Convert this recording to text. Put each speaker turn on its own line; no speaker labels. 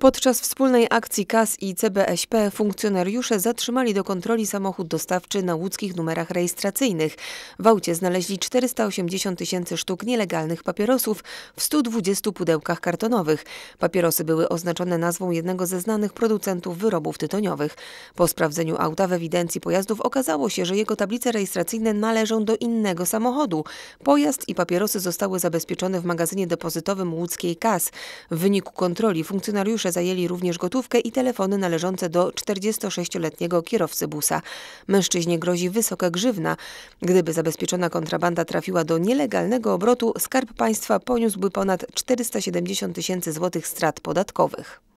Podczas wspólnej akcji KAS i CBŚP funkcjonariusze zatrzymali do kontroli samochód dostawczy na łódzkich numerach rejestracyjnych. W aucie znaleźli 480 tysięcy sztuk nielegalnych papierosów w 120 pudełkach kartonowych. Papierosy były oznaczone nazwą jednego ze znanych producentów wyrobów tytoniowych. Po sprawdzeniu auta w ewidencji pojazdów okazało się, że jego tablice rejestracyjne należą do innego samochodu. Pojazd i papierosy zostały zabezpieczone w magazynie depozytowym łódzkiej KAS. W wyniku kontroli funkcjonariusze zajęli również gotówkę i telefony należące do 46-letniego kierowcy busa. Mężczyźnie grozi wysoka grzywna. Gdyby zabezpieczona kontrabanda trafiła do nielegalnego obrotu, Skarb Państwa poniósłby ponad 470 tysięcy złotych strat podatkowych.